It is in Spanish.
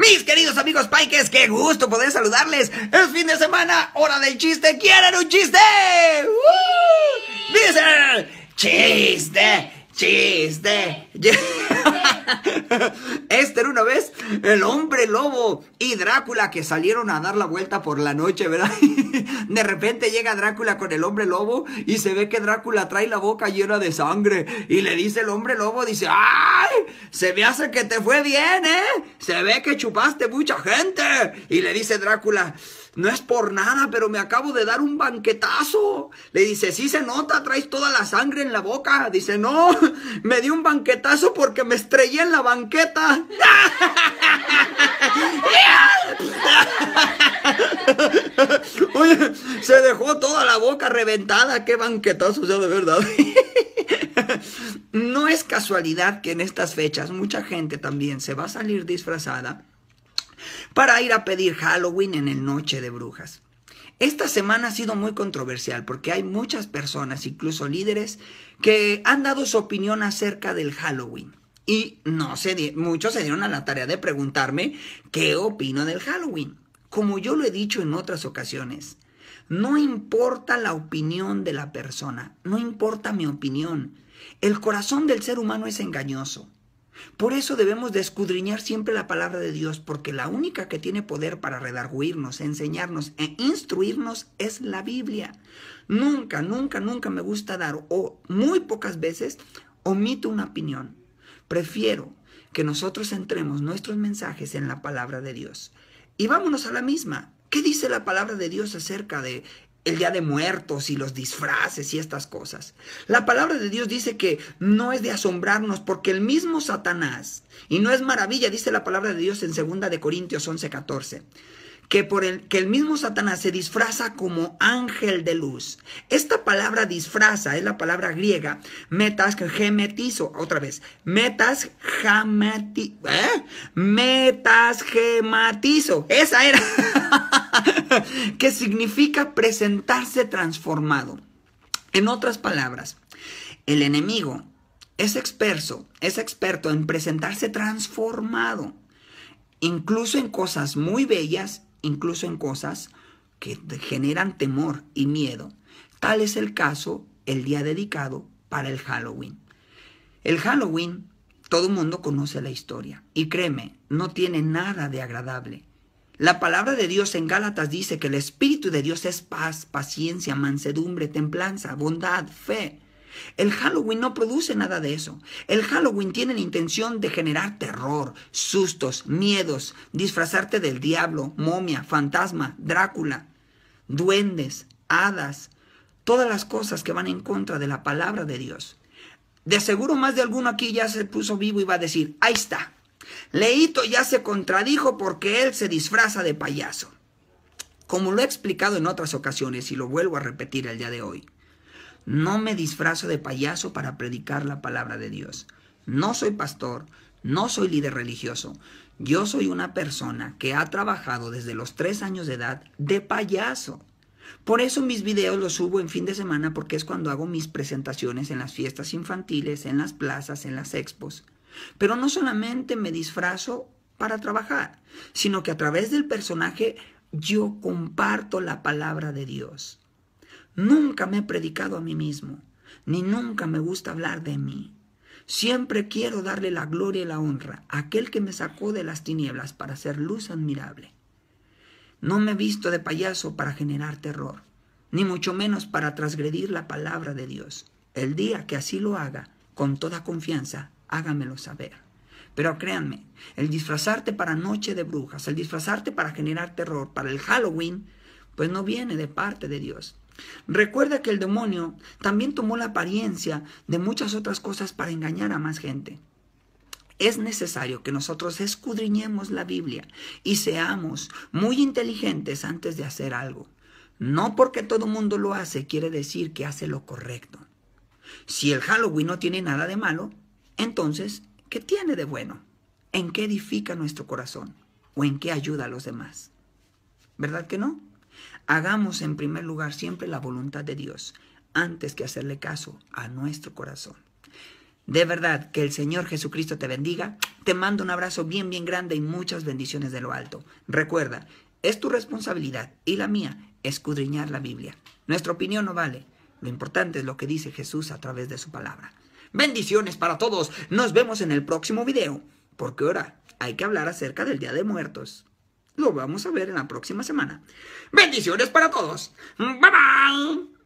Mis queridos amigos Pikes, qué gusto poder saludarles. Es fin de semana, hora del chiste. ¿Quieren un chiste? ¡Woo! chiste, chiste. chiste. Este era una vez, el hombre lobo y Drácula que salieron a dar la vuelta por la noche, ¿verdad? de repente llega Drácula con el hombre lobo y se ve que Drácula trae la boca llena de sangre y le dice el hombre lobo, dice, ¡ay! Se me hace que te fue bien, ¿eh? Se ve que chupaste mucha gente. Y le dice Drácula, no es por nada, pero me acabo de dar un banquetazo. Le dice, sí se nota, traes toda la sangre en la boca. Dice, no, me di un banquetazo porque me estrellé en la banqueta. Oye, se dejó toda la boca reventada. Qué banquetazo, ya de verdad. no es casualidad que en estas fechas mucha gente también se va a salir disfrazada para ir a pedir Halloween en el Noche de Brujas. Esta semana ha sido muy controversial porque hay muchas personas, incluso líderes, que han dado su opinión acerca del Halloween. Y no se muchos se dieron a la tarea de preguntarme qué opino del Halloween. Como yo lo he dicho en otras ocasiones, no importa la opinión de la persona, no importa mi opinión. El corazón del ser humano es engañoso. Por eso debemos de escudriñar siempre la palabra de Dios, porque la única que tiene poder para redarguirnos, enseñarnos e instruirnos es la Biblia. Nunca, nunca, nunca me gusta dar, o muy pocas veces, omito una opinión. Prefiero que nosotros centremos nuestros mensajes en la palabra de Dios. Y vámonos a la misma. ¿Qué dice la palabra de Dios acerca de el día de muertos y los disfraces y estas cosas. La palabra de Dios dice que no es de asombrarnos porque el mismo Satanás, y no es maravilla, dice la palabra de Dios en 2 de Corintios 11:14, que por el que el mismo Satanás se disfraza como ángel de luz. Esta palabra disfraza es la palabra griega metas gemetizo, otra vez, metas ¿eh? metas gematizo. Esa era que significa presentarse transformado. En otras palabras, el enemigo es experto, es experto en presentarse transformado, incluso en cosas muy bellas, incluso en cosas que generan temor y miedo. Tal es el caso el día dedicado para el Halloween. El Halloween, todo el mundo conoce la historia y créeme, no tiene nada de agradable. La palabra de Dios en Gálatas dice que el Espíritu de Dios es paz, paciencia, mansedumbre, templanza, bondad, fe. El Halloween no produce nada de eso. El Halloween tiene la intención de generar terror, sustos, miedos, disfrazarte del diablo, momia, fantasma, Drácula, duendes, hadas, todas las cosas que van en contra de la palabra de Dios. De seguro más de alguno aquí ya se puso vivo y va a decir, ahí está, Leito ya se contradijo porque él se disfraza de payaso. Como lo he explicado en otras ocasiones y lo vuelvo a repetir el día de hoy, no me disfrazo de payaso para predicar la palabra de Dios. No soy pastor, no soy líder religioso. Yo soy una persona que ha trabajado desde los tres años de edad de payaso. Por eso mis videos los subo en fin de semana porque es cuando hago mis presentaciones en las fiestas infantiles, en las plazas, en las expos. Pero no solamente me disfrazo para trabajar, sino que a través del personaje yo comparto la palabra de Dios. Nunca me he predicado a mí mismo, ni nunca me gusta hablar de mí. Siempre quiero darle la gloria y la honra a aquel que me sacó de las tinieblas para hacer luz admirable. No me he visto de payaso para generar terror, ni mucho menos para transgredir la palabra de Dios. El día que así lo haga, con toda confianza, hágamelo saber. Pero créanme, el disfrazarte para noche de brujas, el disfrazarte para generar terror, para el Halloween, pues no viene de parte de Dios. Recuerda que el demonio también tomó la apariencia de muchas otras cosas para engañar a más gente. Es necesario que nosotros escudriñemos la Biblia y seamos muy inteligentes antes de hacer algo. No porque todo mundo lo hace quiere decir que hace lo correcto. Si el Halloween no tiene nada de malo, entonces, ¿qué tiene de bueno? ¿En qué edifica nuestro corazón? ¿O en qué ayuda a los demás? ¿Verdad que no? Hagamos en primer lugar siempre la voluntad de Dios antes que hacerle caso a nuestro corazón. De verdad, que el Señor Jesucristo te bendiga. Te mando un abrazo bien, bien grande y muchas bendiciones de lo alto. Recuerda, es tu responsabilidad y la mía escudriñar la Biblia. Nuestra opinión no vale. Lo importante es lo que dice Jesús a través de su palabra. Bendiciones para todos. Nos vemos en el próximo video. Porque ahora hay que hablar acerca del Día de Muertos. Lo vamos a ver en la próxima semana. Bendiciones para todos. Bye bye.